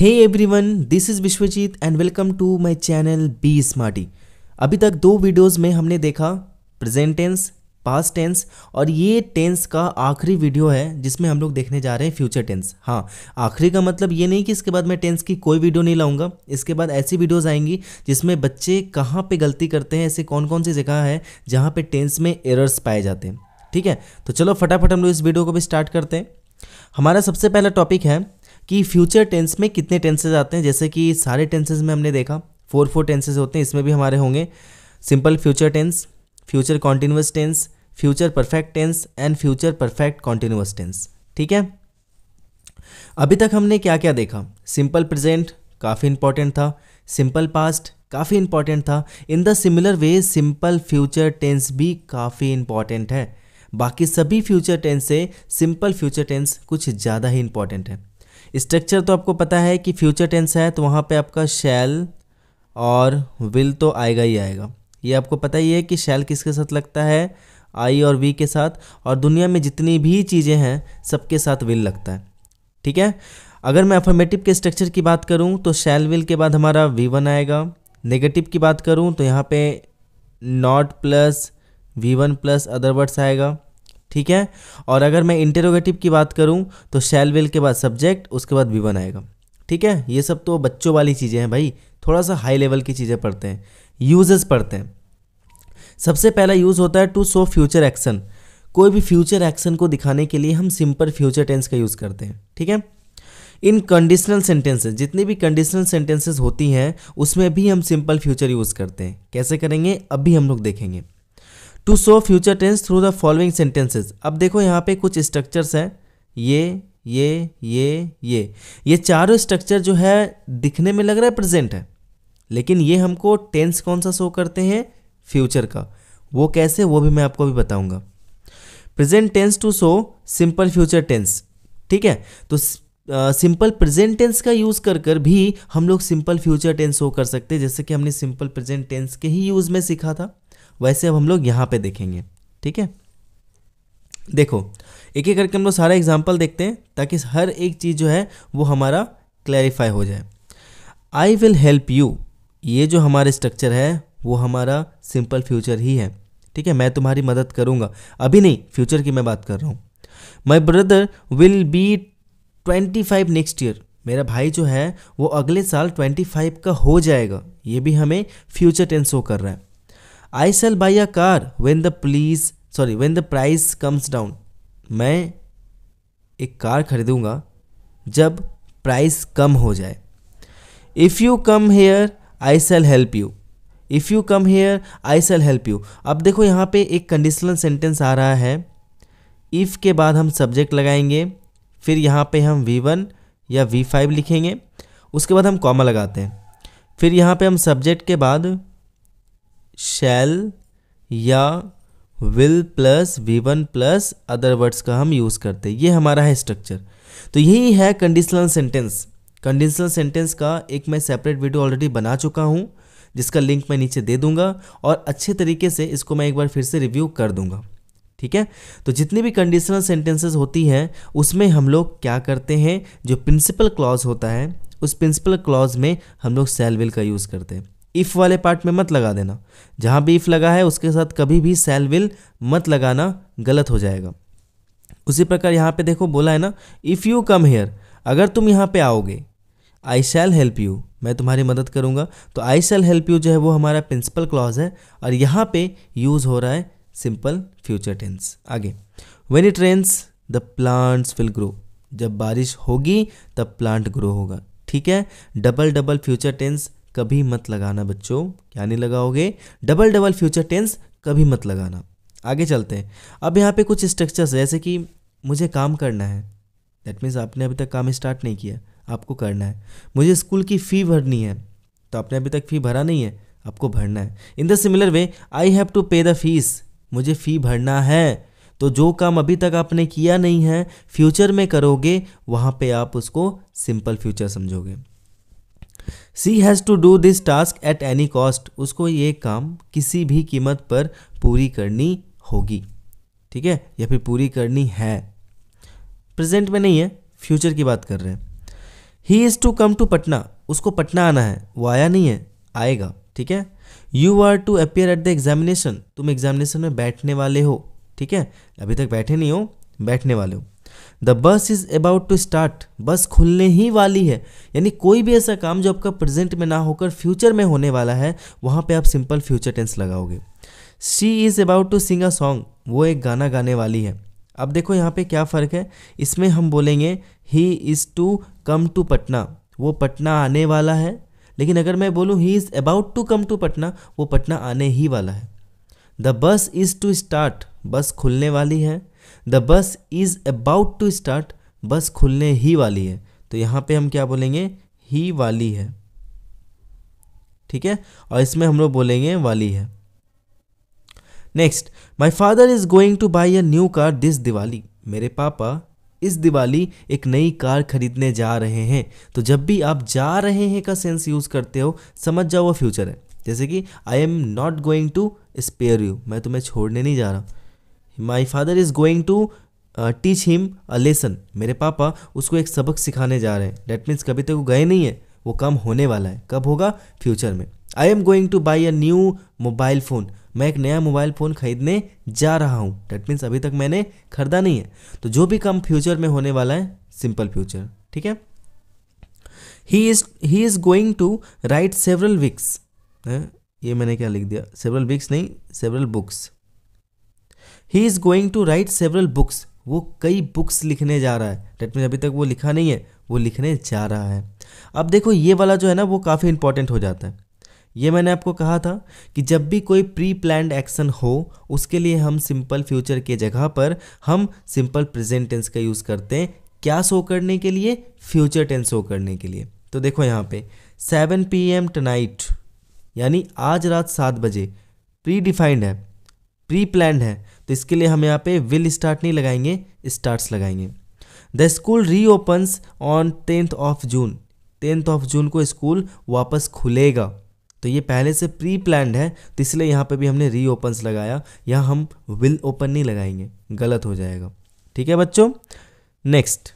hey everyone this is Vishwajeet and welcome to my channel be smarty अभी तक दो videos में हमने देखा प्रेजेंट टेंस पास्ट टेंस और ये टेंस का आखिरी वीडियो है जिसमें हम लोग देखने जा रहे हैं फ्यूचर टेंस हाँ आखिरी का मतलब ये नहीं कि इसके बाद मैं टेंस की कोई वीडियो नहीं लाऊंगा इसके बाद ऐसी वीडियोस आएंगी जिसमें बच्चे कहाँ पे गलती करते हैं ऐसे कौन कौन सी जगह है जहाँ पे टेंस में एरर्स पाए जाते हैं ठीक है तो चलो फटाफट हम लोग इस वीडियो को भी स्टार्ट करते हैं हमारा सबसे पहला टॉपिक है कि फ्यूचर टेंस में कितने टेंसेज आते हैं जैसे कि सारे टेंसेज में हमने देखा फोर फोर टेंसेज होते हैं इसमें भी हमारे होंगे simple future tense future continuous tense future perfect tense and future perfect continuous tense ठीक है अभी तक हमने क्या क्या देखा सिंपल प्रेजेंट काफ़ी इंपॉर्टेंट था सिंपल पास्ट काफ़ी इंपॉर्टेंट था in the similar way simple future tense भी काफ़ी इंपॉर्टेंट है बाकी सभी फ्यूचर टेंस से सिंपल फ्यूचर टेंस कुछ ज़्यादा ही इंपॉर्टेंट है स्ट्रक्चर तो आपको पता है कि फ्यूचर टेंस है तो वहाँ पे आपका शैल और विल तो आएगा ही आएगा ये आपको पता ही है कि शैल किसके साथ लगता है आई और वी के साथ और दुनिया में जितनी भी चीज़ें हैं सबके साथ विल लगता है ठीक है अगर मैं अफर्मेटिव के स्ट्रक्चर की बात करूँ तो शैल विल के बाद हमारा वी वन आएगा नेगेटिव की बात करूँ तो यहाँ पे not plus V one plus other words आएगा ठीक है और अगर मैं इंटेरोगेटिव की बात करूँ तो शैल विल के बाद सब्जेक्ट उसके बाद भी वन आएगा ठीक है ये सब तो बच्चों वाली चीज़ें हैं भाई थोड़ा सा हाई लेवल की चीज़ें पढ़ते हैं यूजेस पढ़ते हैं सबसे पहला यूज़ होता है टू सो फ्यूचर एक्शन कोई भी फ्यूचर एक्शन को दिखाने के लिए हम सिंपल फ्यूचर टेंस का यूज़ करते हैं ठीक है इन कंडीशनल सेंटेंसेस जितनी भी कंडीशनल सेंटेंसेस होती हैं उसमें भी हम सिंपल फ्यूचर यूज़ करते हैं कैसे करेंगे अभी हम लोग देखेंगे to show future tense through the following sentences अब देखो यहाँ पे कुछ स्ट्रक्चर्स हैं ये ये ये ये ये चारों स्ट्रक्चर जो है दिखने में लग रहा है प्रेजेंट है लेकिन ये हमको टेंस कौन सा शो करते हैं फ्यूचर का वो कैसे वो भी मैं आपको अभी बताऊंगा present tense to show simple future tense ठीक है तो सिंपल प्रेजेंट टेंस का यूज़ कर कर भी हम लोग सिंपल फ्यूचर टेंस शो कर सकते हैं जैसे कि हमने सिंपल प्रेजेंट टेंस के ही यूज़ में सीखा था वैसे अब हम लोग यहाँ पे देखेंगे ठीक है देखो एक एक करके हम लोग सारा एग्जाम्पल देखते हैं ताकि हर एक चीज़ जो है वो हमारा क्लैरिफाई हो जाए आई विल हेल्प यू ये जो हमारा स्ट्रक्चर है वो हमारा सिंपल फ्यूचर ही है ठीक है मैं तुम्हारी मदद करूँगा अभी नहीं फ्यूचर की मैं बात कर रहा हूँ my brother will be twenty five next year मेरा भाई जो है वो अगले साल ट्वेंटी फाइव का हो जाएगा ये भी हमें फ्यूचर टेंस शो कर रहा है I shall buy a car when the please sorry when the price comes down मैं एक कार खरीदूंगा जब प्राइस कम हो जाए if you come here I shall help you if you come here I shall help you अब देखो यहाँ पे एक कंडीशनल सेंटेंस आ रहा है इफ़ के बाद हम सब्जेक्ट लगाएंगे फिर यहाँ पे हम वी वन या वी फाइव लिखेंगे उसके बाद हम कॉमा लगाते हैं फिर यहाँ पे हम सब्जेक्ट के बाद शैल या will plus V one plus other words का हम यूज़ करते हैं ये हमारा है स्ट्रक्चर तो यही है कंडीशनल सेंटेंस कंडीशनल सेंटेंस का एक मैं सेपरेट वीडियो ऑलरेडी बना चुका हूँ जिसका लिंक मैं नीचे दे दूंगा और अच्छे तरीके से इसको मैं एक बार फिर से रिव्यू कर दूंगा ठीक है तो जितनी भी कंडीशनल सेंटेंसेस होती हैं उसमें हम लोग क्या करते हैं जो प्रिंसिपल क्लॉज होता है उस प्रिंसिपल क्लॉज में हम लोग सेल विल का यूज़ करते हैं इफ़ वाले पार्ट में मत लगा देना जहाँ भी इफ़ लगा है उसके साथ कभी भी सेल विल मत लगाना गलत हो जाएगा उसी प्रकार यहाँ पे देखो बोला है ना इफ़ यू कम हेयर अगर तुम यहाँ पे आओगे आई शैल हेल्प यू मैं तुम्हारी मदद करूँगा तो आई शैल हेल्प यू जो है वो हमारा प्रिंसिपल क्लॉज है और यहाँ पे यूज़ हो रहा है सिंपल फ्यूचर टेंस आगे when it rains the plants will grow जब बारिश होगी तब प्लांट ग्रो होगा ठीक है डबल डबल फ्यूचर टेंस कभी मत लगाना बच्चों क्या नहीं लगाओगे डबल डबल फ्यूचर टेंस कभी मत लगाना आगे चलते हैं अब यहाँ पे कुछ स्ट्रक्चर्स जैसे कि मुझे काम करना है दैट मीन्स आपने अभी तक काम स्टार्ट नहीं किया आपको करना है मुझे स्कूल की फ़ी भरनी है तो आपने अभी तक फ़ी भरा नहीं है आपको भरना है in the similar way I have to pay the fees मुझे फ़ी भरना है तो जो काम अभी तक आपने किया नहीं है फ्यूचर में करोगे वहाँ पे आप उसको सिंपल फ्यूचर समझोगे she has to do this task at any cost उसको ये काम किसी भी कीमत पर पूरी करनी होगी ठीक है या फिर पूरी करनी है प्रेजेंट में नहीं है फ्यूचर की बात कर रहे हैं he is to come to Patna उसको पटना आना है वो आया नहीं है आएगा ठीक है you are to appear at the examination तुम एग्जामिनेशन में बैठने वाले हो ठीक है अभी तक बैठे नहीं हो बैठने वाले हो the bus is about to start बस खुलने ही वाली है यानी कोई भी ऐसा काम जो आपका प्रेजेंट में ना होकर फ्यूचर में होने वाला है वहाँ पे आप सिंपल फ्यूचर टेंस लगाओगे she is about to sing a song वो एक गाना गाने वाली है अब देखो यहाँ पे क्या फ़र्क है इसमें हम बोलेंगे he is to come to Patna वो पटना आने वाला है लेकिन अगर मैं बोलूँ he is about to come to Patna वो पटना आने ही वाला है the bus is to start बस खुलने वाली है the bus is about to start बस खुलने ही वाली है तो यहाँ पे हम क्या बोलेंगे ही वाली है ठीक है और इसमें हम लोग बोलेंगे वाली है next my father is going to buy a new car this Diwali मेरे पापा इस दिवाली एक नई कार खरीदने जा रहे हैं तो जब भी आप जा रहे हैं का सेंस यूज़ करते हो समझ जाओ वो फ्यूचर है जैसे कि I am not going to spare you मैं तुम्हें छोड़ने नहीं जा रहा my father is going to teach him a lesson मेरे पापा उसको एक सबक सिखाने जा रहे हैं डैट मीन्स कभी तक तो वो गए नहीं है वो काम होने वाला है कब होगा फ्यूचर में I am going to buy a new mobile phone मैं एक नया मोबाइल फ़ोन ख़रीदने जा रहा हूँ डैट मीन्स अभी तक मैंने खरीदा नहीं है तो जो भी काम फ्यूचर में होने वाला है सिंपल फ्यूचर ठीक है he is he is going to write several weeks ये मैंने क्या लिख दिया सेवरल विक्स नहीं several books he is going to write several books वो कई बुक्स लिखने जा रहा है डेट मीन अभी तक वो लिखा नहीं है वो लिखने जा रहा है अब देखो ये वाला जो है ना वो काफ़ी इंपॉर्टेंट हो जाता है ये मैंने आपको कहा था कि जब भी कोई प्री प्लान्ड एक्शन हो उसके लिए हम सिंपल फ्यूचर के जगह पर हम सिंपल प्रेजेंट टेंस का यूज़ करते हैं क्या शो करने के लिए फ्यूचर टेंस शो करने के लिए तो देखो यहाँ पे सेवन पी एम टनाइट यानी आज रात सात बजे प्री डिफाइंड है प्री प्लान है तो इसके लिए हम यहाँ पे विल स्टार्ट नहीं लगाएंगे स्टार्ट्स लगाएंगे the school reopens on tenth of June tenth of June को स्कूल वापस खुलेगा तो ये पहले से प्री प्लान है तो इसलिए यहाँ पे भी हमने री ओपन्स लगाया यहाँ हम विल ओपन नहीं लगाएंगे गलत हो जाएगा ठीक है बच्चों नेक्स्ट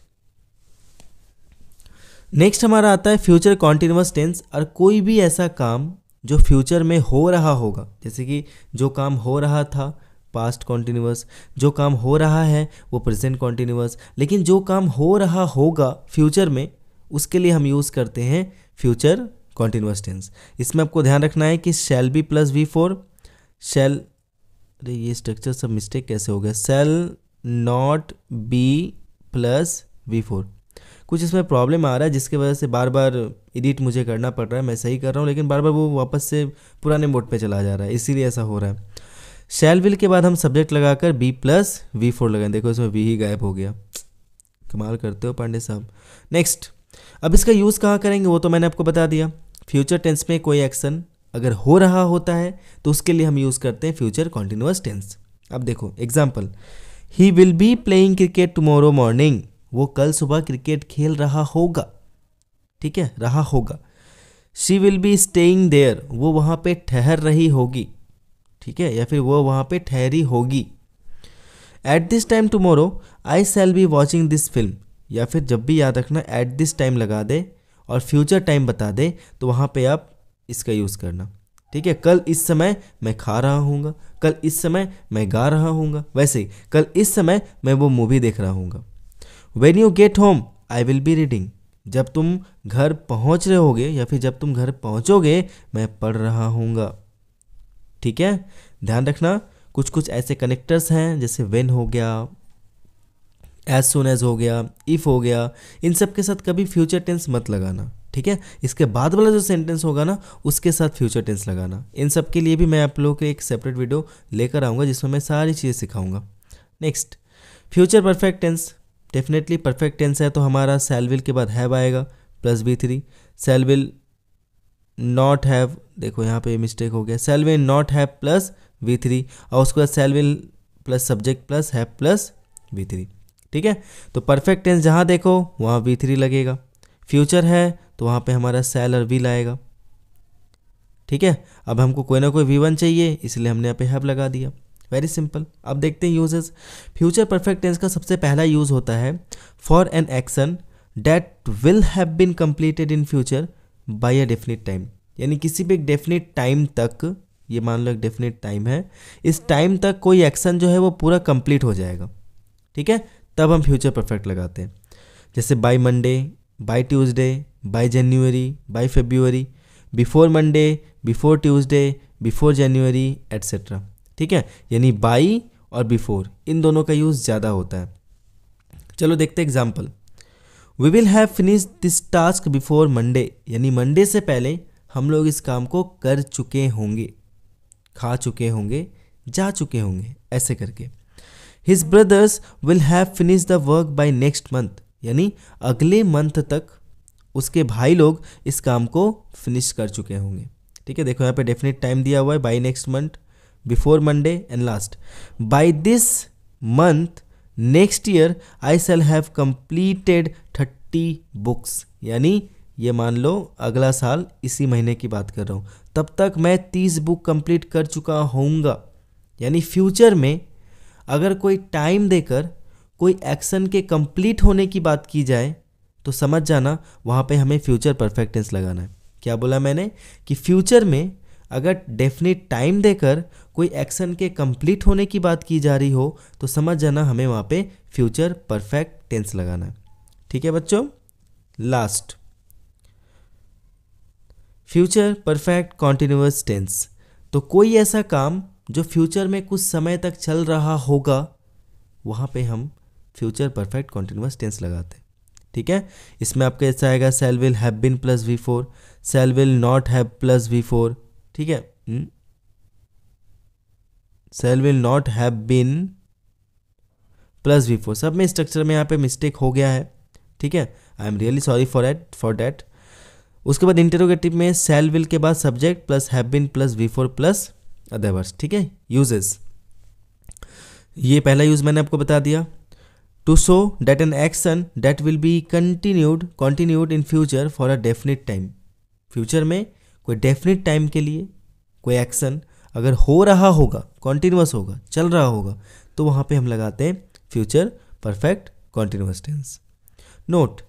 नेक्स्ट हमारा आता है फ्यूचर कॉन्टिन्यूस टेंस और कोई भी ऐसा काम जो फ्यूचर में हो रहा होगा जैसे कि जो काम हो रहा था पास्ट कॉन्टिन्यूस जो काम हो रहा है वो प्रेजेंट कॉन्टिन्यूस लेकिन जो काम हो रहा होगा फ्यूचर में उसके लिए हम यूज़ करते हैं फ्यूचर कॉन्टीन्यूअस टेंस इसमें आपको ध्यान रखना है कि shall be plus V four shall अरे ये स्ट्रक्चर सब मिस्टेक कैसे हो गया shall not be plus V four कुछ इसमें प्रॉब्लम आ रहा है जिसकी वजह से बार बार एडिट मुझे करना पड़ रहा है मैं सही कर रहा हूँ लेकिन बार बार वो वापस से पुराने मोड पे चला जा रहा है इसीलिए ऐसा हो रहा है शैल विल के बाद हम सब्जेक्ट लगाकर बी प्लस वी फोर लगाए देखो इसमें वी ही गायब हो गया कमाल करते हो पांडे साहब नेक्स्ट अब इसका यूज़ कहाँ करेंगे वो तो मैंने आपको बता दिया फ्यूचर टेंस में कोई एक्शन अगर हो रहा होता है तो उसके लिए हम यूज़ करते हैं फ्यूचर कॉन्टिन्यूस टेंस अब देखो example he will be playing cricket tomorrow morning वो कल सुबह क्रिकेट खेल रहा होगा ठीक है रहा होगा she will be staying there वो वहाँ पे ठहर रही होगी ठीक है या फिर वो वहाँ पे ठहरी होगी at this time tomorrow I shall be watching this film या फिर जब भी याद रखना एट दिस टाइम लगा दे और फ्यूचर टाइम बता दे तो वहाँ पे आप इसका यूज़ करना ठीक है कल इस समय मैं खा रहा हूँ कल इस समय मैं गा रहा हूँ वैसे कल इस समय मैं वो मूवी देख रहा हूँ when you get home I will be reading जब तुम घर पहुंच रहे होगे या फिर जब तुम घर पहुंचोगे मैं पढ़ रहा हूँगा ठीक है ध्यान रखना कुछ कुछ ऐसे कनेक्टर्स हैं जैसे वेन हो गया एज सुन एज हो गया इफ़ हो गया इन सब के साथ कभी फ्यूचर टेंस मत लगाना ठीक है इसके बाद वाला जो सेंटेंस होगा ना उसके साथ फ्यूचर टेंस लगाना इन सब के लिए भी मैं आप लोगों के एक सेपरेट वीडियो लेकर आऊँगा जिसमें मैं सारी चीज़ें सिखाऊंगा next future perfect tense definitely perfect tense है तो हमारा सेलविल के बाद हैव आएगा plus B three shall will not have देखो यहाँ पे मिस्टेक हो गया shall will not have plus V three और उसके बाद shall will plus subject plus have plus V three ठीक है तो परफेक्ट टेंस जहाँ देखो वहाँ वी थ्री लगेगा फ्यूचर है तो वहाँ पे हमारा सेल और विल आएगा ठीक है अब हमको कोई ना कोई वी वन चाहिए इसलिए हमने यहाँ पे हैव लगा दिया वेरी सिंपल अब देखते हैं यूजेस फ्यूचर परफेक्ट टेंस का सबसे पहला यूज होता है for an action that will have been completed in future by a definite time यानी किसी भी एक डेफिनेट टाइम तक ये मान लो एक डेफिनेट टाइम है इस टाइम तक कोई एक्शन जो है वो पूरा कंप्लीट हो जाएगा ठीक है तब हम फ्यूचर परफेक्ट लगाते हैं जैसे by Monday by Tuesday by January by February before Monday before Tuesday before January etcetera ठीक है यानी बाई और बिफोर इन दोनों का यूज़ ज़्यादा होता है चलो देखते हैं example we will have finish this task before Monday यानी मंडे से पहले हम लोग इस काम को कर चुके होंगे खा चुके होंगे जा चुके होंगे ऐसे करके his brothers will have finish the work by next month यानी अगले मंथ तक उसके भाई लोग इस काम को फिनिश कर चुके होंगे ठीक है देखो यहाँ पे डेफिनेट टाइम दिया हुआ है by next month before Monday and last By this month next year I shall have completed thirty books यानी ये मान लो अगला साल इसी महीने की बात कर रहा हूँ तब तक मैं तीस बुक कंप्लीट कर चुका होऊंगा यानी फ्यूचर में अगर कोई टाइम देकर कोई एक्शन के कंप्लीट होने की बात की जाए तो समझ जाना वहाँ पे हमें फ्यूचर परफेक्टेंस लगाना है क्या बोला मैंने कि फ्यूचर में अगर डेफिनेट टाइम देकर कोई एक्शन के कंप्लीट होने की बात की जा रही हो तो समझ जाना हमें वहाँ पे फ्यूचर परफेक्ट टेंस लगाना है ठीक है बच्चों last future perfect continuous tense तो कोई ऐसा काम जो फ्यूचर में कुछ समय तक चल रहा होगा वहाँ पे हम फ्यूचर परफेक्ट कॉन्टिन्यूस टेंस लगाते हैं ठीक है इसमें आपका ऐसा आएगा shall will have been plus V four shall will not have plus V four ठीक है shall will not have been plus V four सब में स्ट्रक्चर में यहाँ पे मिस्टेक हो गया है ठीक है I am really sorry for at for that उसके बाद इंटरोगेटिव में सेल विल के बाद subject plus have been plus V four plus otherwise ठीक है यूजेस ये पहला यूज मैंने आपको बता दिया to show that an action that will be continued continued in future for a definite time future में कोई डेफिनेट टाइम के लिए कोई एक्शन अगर हो रहा होगा कॉन्टिन्यूस होगा चल रहा होगा तो वहाँ पे हम लगाते हैं future perfect continuous tense note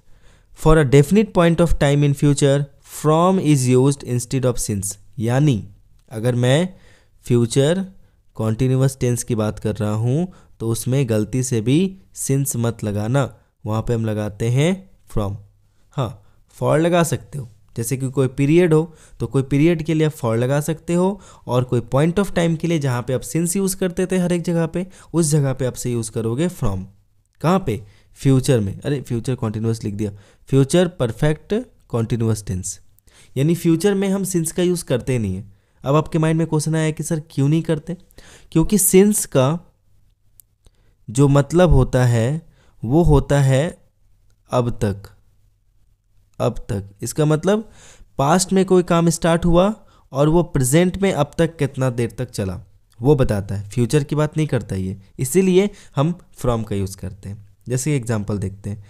for a definite point of time in future from is use instead of since यानी अगर मैं फ्यूचर कॉन्टीन्यूस टेंस की बात कर रहा हूँ तो उसमें गलती से भी सिंस मत लगाना वहाँ पे हम लगाते हैं फ्रॉम हाँ फॉर लगा सकते हो जैसे कि कोई पीरियड हो तो कोई पीरियड के लिए आप फॉर लगा सकते हो और कोई पॉइंट ऑफ टाइम के लिए जहाँ पे आप सिंस यूज़ करते थे हर एक जगह पे उस जगह पे आपसे यूज़ करोगे फ्रॉम कहाँ पे फ्यूचर में अरे फ्यूचर कॉन्टिन्यूस लिख दिया फ्यूचर परफेक्ट कॉन्टिन्यूस टेंस यानी फ्यूचर में हम सिंस का यूज़ करते नहीं है अब आपके माइंड में क्वेश्चन आया कि सर क्यों नहीं करते क्योंकि सिंस का जो मतलब होता है वो होता है अब तक अब तक इसका मतलब पास्ट में कोई काम स्टार्ट हुआ और वो प्रेजेंट में अब तक कितना देर तक चला वो बताता है फ्यूचर की बात नहीं करता ये इसीलिए हम फ्रॉम का यूज़ करते हैं जैसे एग्जाम्पल देखते हैं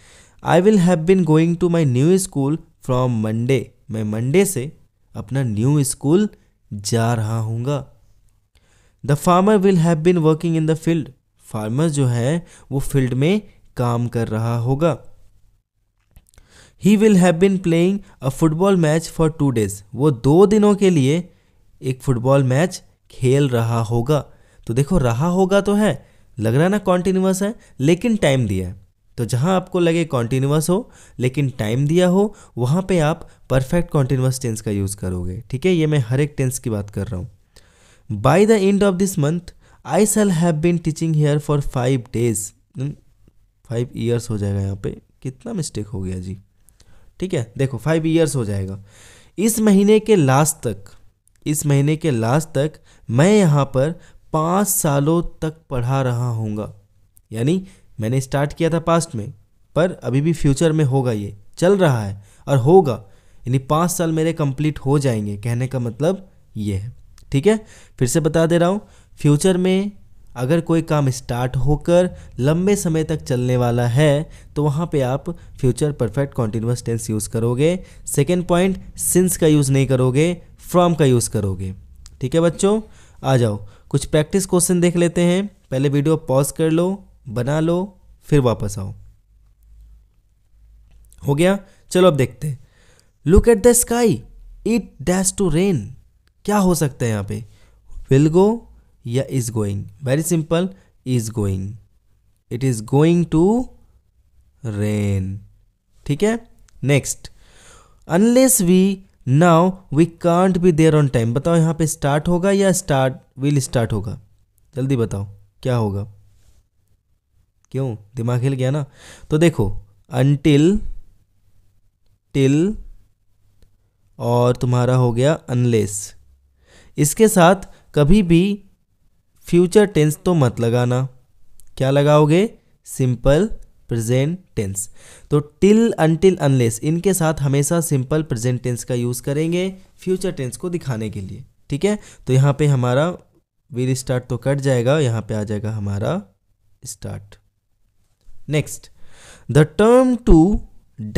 I will have been going to my new school from Monday मैं मंडे से अपना न्यू स्कूल जा रहा हूँगा the farmer will have been working in the field farmer जो है वो फील्ड में काम कर रहा होगा he will have been playing a football match for two days वो दो दिनों के लिए एक फुटबॉल मैच खेल रहा होगा तो देखो रहा होगा तो है लग रहा है ना कॉन्टिन्यूस है लेकिन टाइम दिया है तो जहाँ आपको लगे कॉन्टिन्यूस हो लेकिन टाइम दिया हो वहाँ पे आप परफेक्ट कॉन्टिन्यूस टेंस का यूज़ करोगे ठीक है ये मैं हर एक टेंस की बात कर रहा हूँ by the end of this month I shall have been teaching here for five days five years हो जाएगा यहाँ पे कितना मिस्टेक हो गया जी ठीक है देखो फाइव ईयर्स हो जाएगा इस महीने के लास्ट तक इस महीने के लास्ट तक मैं यहाँ पर पाँच सालों तक पढ़ा रहा हूँगा यानी मैंने स्टार्ट किया था पास्ट में पर अभी भी फ्यूचर में होगा ये चल रहा है और होगा यानी पाँच साल मेरे कंप्लीट हो जाएंगे कहने का मतलब ये है ठीक है फिर से बता दे रहा हूँ फ्यूचर में अगर कोई काम स्टार्ट होकर लंबे समय तक चलने वाला है तो वहाँ पे आप future perfect continuous tense use करोगे सेकेंड पॉइंट सिंस का यूज़ नहीं करोगे फ्रॉम का यूज़ करोगे ठीक है बच्चों आ जाओ कुछ प्रैक्टिस क्वेश्चन देख लेते हैं पहले वीडियो पॉज कर लो बना लो फिर वापस आओ हो गया चलो अब देखते हैं look at the sky it dash to rain क्या हो सकता है यहाँ पे विल गो या is going very simple is going it is going to rain ठीक है next unless we now we can't be there on time बताओ यहां पे स्टार्ट होगा या स्टार्ट विल स्टार्ट होगा जल्दी बताओ क्या होगा क्यों दिमाग हिल गया ना तो देखो अनटिल टिल और तुम्हारा हो गया अनलेस इसके साथ कभी भी फ्यूचर टेंस तो मत लगाना क्या लगाओगे सिंपल प्रेजेंट टेंस तो टिल अनटिल अनलेस इनके साथ हमेशा सिंपल प्रेजेंट टेंस का यूज़ करेंगे फ्यूचर टेंस को दिखाने के लिए ठीक है तो यहाँ पे हमारा विल स्टार्ट तो कट जाएगा यहाँ पे आ जाएगा हमारा start next the term to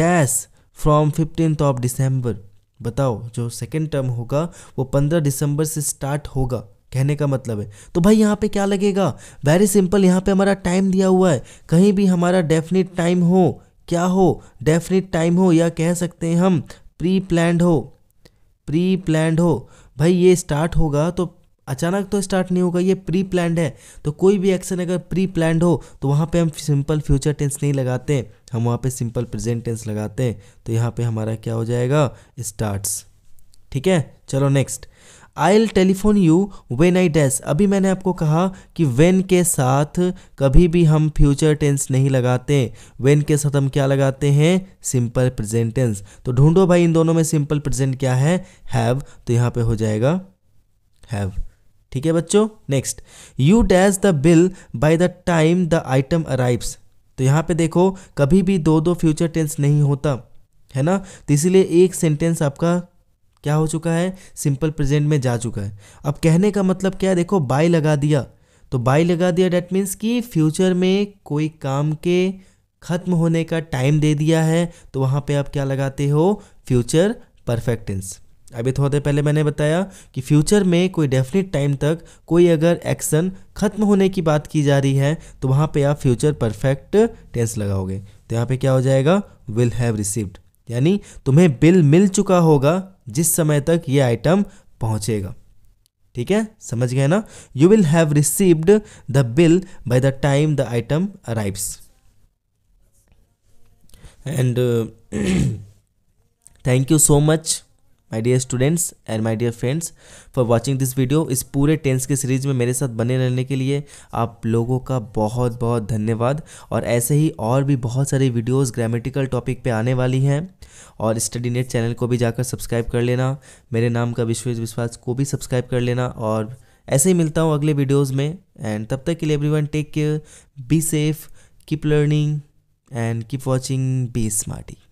dash from fifteenth of December बताओ जो सेकेंड टर्म होगा वो पंद्रह दिसंबर से स्टार्ट होगा कहने का मतलब है तो भाई यहाँ पे क्या लगेगा वेरी सिंपल यहाँ पे हमारा टाइम दिया हुआ है कहीं भी हमारा डेफिनेट टाइम हो क्या हो डेफिनेट टाइम हो या कह सकते हैं हम प्री प्लान्ड हो प्री प्लान्ड हो भाई ये स्टार्ट होगा तो अचानक तो स्टार्ट नहीं होगा ये प्री प्लान्ड है तो कोई भी एक्शन अगर प्री प्लैंड हो तो वहाँ पे हम सिंपल फ्यूचर टेंस नहीं लगाते हैं हम वहाँ पे सिंपल प्रेजेंट टेंस लगाते हैं तो यहाँ पे हमारा क्या हो जाएगा स्टार्ट्स ठीक है चलो next I'll telephone you when I dash अभी मैंने आपको कहा कि वेन के साथ कभी भी हम फ्यूचर टेंस नहीं लगाते वेन के साथ हम क्या लगाते हैं सिंपल प्रेजेंट टेंस तो ढूंढो भाई इन दोनों में सिंपल प्रेजेंट क्या है हैव तो यहाँ पे हो जाएगा हैव ठीक है बच्चों next you dash the bill by the time the item arrives तो यहाँ पे देखो कभी भी दो दो फ्यूचर टेंस नहीं होता है ना तो इसीलिए एक सेंटेंस आपका क्या हो चुका है सिंपल प्रेजेंट में जा चुका है अब कहने का मतलब क्या है देखो बाई लगा दिया तो बाई लगा दिया डैट मीन्स कि फ्यूचर में कोई काम के ख़त्म होने का टाइम दे दिया है तो वहाँ पे आप क्या लगाते हो फ्यूचर परफेक्ट टेंस अभी थोड़ा पहले मैंने बताया कि फ्यूचर में कोई डेफिनेट टाइम तक कोई अगर एक्शन ख़त्म होने की बात की जा रही है तो वहाँ पे आप फ्यूचर परफेक्ट टेंस लगाओगे तो यहाँ पे क्या हो जाएगा विल हैव रिसीव्ड यानी तुम्हें बिल मिल चुका होगा जिस समय तक ये आइटम पहुंचेगा ठीक है समझ गए ना you will have received the bill by the time the item arrives and thank you so much my dear students and my dear friends for watching this video इस पूरे टेंस के सीरीज़ में मेरे साथ बने रहने के लिए आप लोगों का बहुत बहुत धन्यवाद और ऐसे ही और भी बहुत सारी वीडियोस ग्रामेटिकल टॉपिक पे आने वाली हैं और स्टडी नेट चैनल को भी जाकर सब्सक्राइब कर लेना मेरे नाम का विश्वेश विश्वास को भी सब्सक्राइब कर लेना और ऐसे ही मिलता हूँ अगले वीडियोज़ में एंड तब तक के लिए everyone take care be safe keep learning and keep watching be smarty